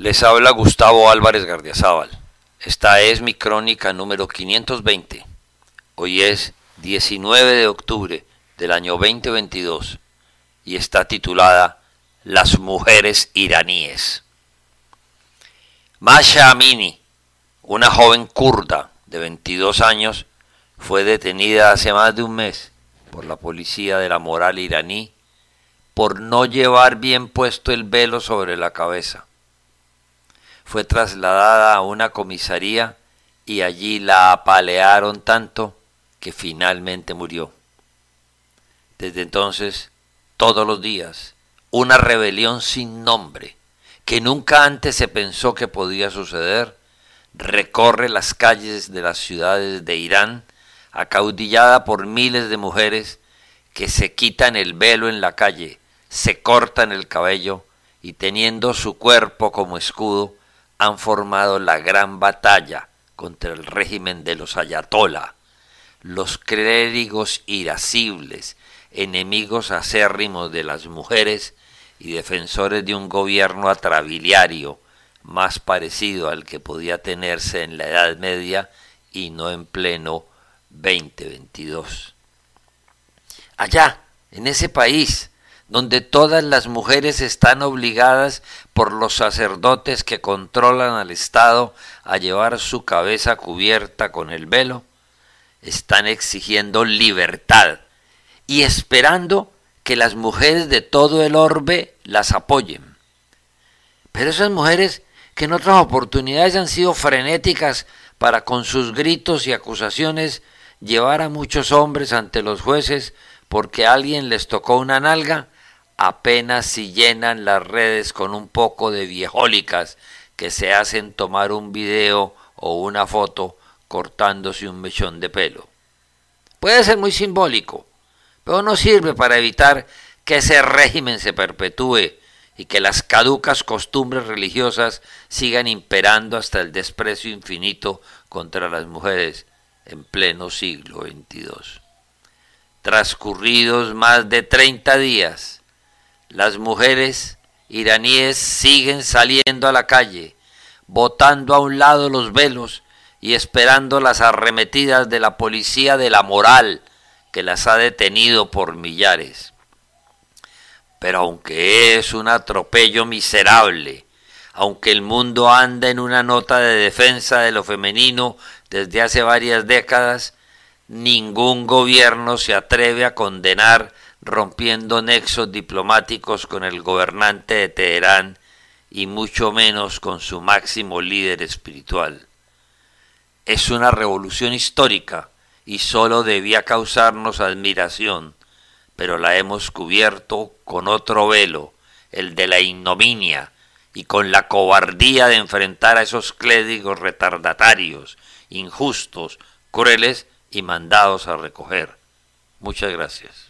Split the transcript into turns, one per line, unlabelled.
Les habla Gustavo Álvarez Gardiazábal, Esta es mi crónica número 520. Hoy es 19 de octubre del año 2022 y está titulada Las mujeres iraníes. Masha Amini, una joven kurda de 22 años, fue detenida hace más de un mes por la policía de la moral iraní por no llevar bien puesto el velo sobre la cabeza fue trasladada a una comisaría y allí la apalearon tanto que finalmente murió. Desde entonces, todos los días, una rebelión sin nombre, que nunca antes se pensó que podía suceder, recorre las calles de las ciudades de Irán, acaudillada por miles de mujeres que se quitan el velo en la calle, se cortan el cabello y teniendo su cuerpo como escudo, han formado la gran batalla contra el régimen de los ayatolá, los clérigos irascibles, enemigos acérrimos de las mujeres y defensores de un gobierno atrabiliario más parecido al que podía tenerse en la Edad Media y no en pleno 2022. Allá, en ese país, donde todas las mujeres están obligadas por los sacerdotes que controlan al Estado a llevar su cabeza cubierta con el velo, están exigiendo libertad y esperando que las mujeres de todo el orbe las apoyen. Pero esas mujeres que en otras oportunidades han sido frenéticas para con sus gritos y acusaciones llevar a muchos hombres ante los jueces porque alguien les tocó una nalga, apenas si llenan las redes con un poco de viejólicas que se hacen tomar un video o una foto cortándose un mechón de pelo. Puede ser muy simbólico, pero no sirve para evitar que ese régimen se perpetúe y que las caducas costumbres religiosas sigan imperando hasta el desprecio infinito contra las mujeres en pleno siglo XXII. Transcurridos más de 30 días, las mujeres iraníes siguen saliendo a la calle, botando a un lado los velos y esperando las arremetidas de la policía de la moral que las ha detenido por millares. Pero aunque es un atropello miserable, aunque el mundo anda en una nota de defensa de lo femenino desde hace varias décadas, ningún gobierno se atreve a condenar rompiendo nexos diplomáticos con el gobernante de Teherán y mucho menos con su máximo líder espiritual. Es una revolución histórica y solo debía causarnos admiración, pero la hemos cubierto con otro velo, el de la ignominia, y con la cobardía de enfrentar a esos clérigos retardatarios, injustos, crueles y mandados a recoger. Muchas gracias.